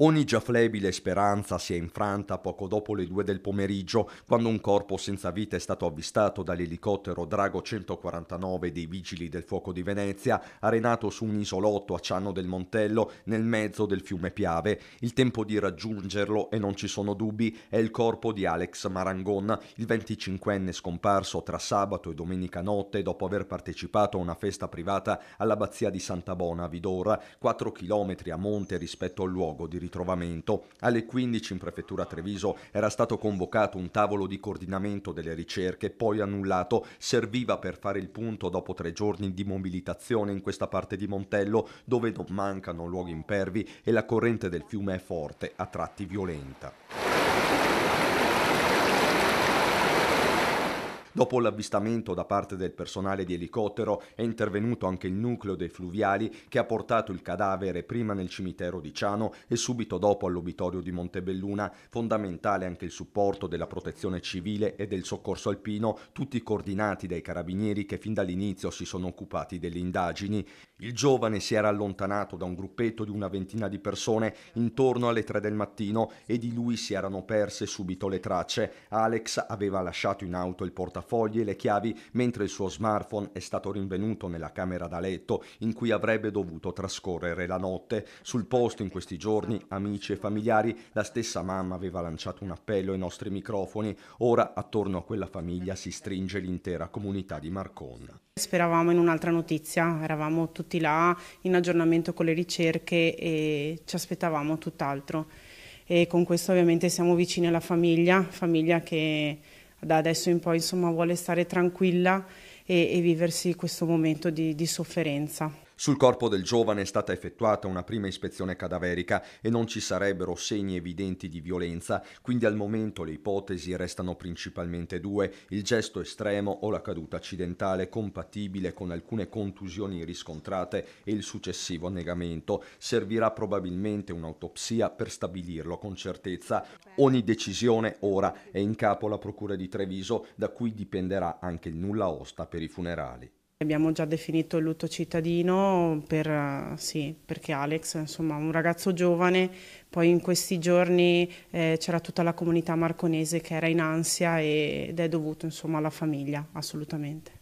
Ogni già flebile speranza si è infranta poco dopo le due del pomeriggio, quando un corpo senza vita è stato avvistato dall'elicottero Drago 149 dei Vigili del Fuoco di Venezia, arenato su un isolotto a Ciano del Montello, nel mezzo del fiume Piave. Il tempo di raggiungerlo, e non ci sono dubbi, è il corpo di Alex Marangon, il 25enne scomparso tra sabato e domenica notte dopo aver partecipato a una festa privata all'abbazia di Santa Bona a Vidora, 4 km a monte rispetto al luogo di ricerca ritrovamento. Alle 15 in prefettura Treviso era stato convocato un tavolo di coordinamento delle ricerche, poi annullato. Serviva per fare il punto dopo tre giorni di mobilitazione in questa parte di Montello, dove non mancano luoghi impervi e la corrente del fiume è forte, a tratti violenta. Dopo l'avvistamento da parte del personale di elicottero è intervenuto anche il nucleo dei fluviali che ha portato il cadavere prima nel cimitero di Ciano e subito dopo all'obitorio di Montebelluna, fondamentale anche il supporto della protezione civile e del soccorso alpino, tutti coordinati dai carabinieri che fin dall'inizio si sono occupati delle indagini. Il giovane si era allontanato da un gruppetto di una ventina di persone intorno alle 3 del mattino e di lui si erano perse subito le tracce. Alex aveva lasciato in auto il portafoglio portafogli e le chiavi mentre il suo smartphone è stato rinvenuto nella camera da letto in cui avrebbe dovuto trascorrere la notte. Sul posto in questi giorni amici e familiari, la stessa mamma aveva lanciato un appello ai nostri microfoni, ora attorno a quella famiglia si stringe l'intera comunità di Marcon. Speravamo in un'altra notizia, eravamo tutti là in aggiornamento con le ricerche e ci aspettavamo tutt'altro. E con questo ovviamente siamo vicini alla famiglia, famiglia che da adesso in poi insomma, vuole stare tranquilla e, e viversi questo momento di, di sofferenza. Sul corpo del giovane è stata effettuata una prima ispezione cadaverica e non ci sarebbero segni evidenti di violenza, quindi al momento le ipotesi restano principalmente due, il gesto estremo o la caduta accidentale compatibile con alcune contusioni riscontrate e il successivo annegamento. Servirà probabilmente un'autopsia per stabilirlo con certezza. Ogni decisione ora è in capo alla Procura di Treviso, da cui dipenderà anche il nulla osta per i funerali. Abbiamo già definito il lutto cittadino per, eh, sì, perché Alex, insomma, un ragazzo giovane, poi in questi giorni eh, c'era tutta la comunità marconese che era in ansia ed è dovuto insomma, alla famiglia, assolutamente.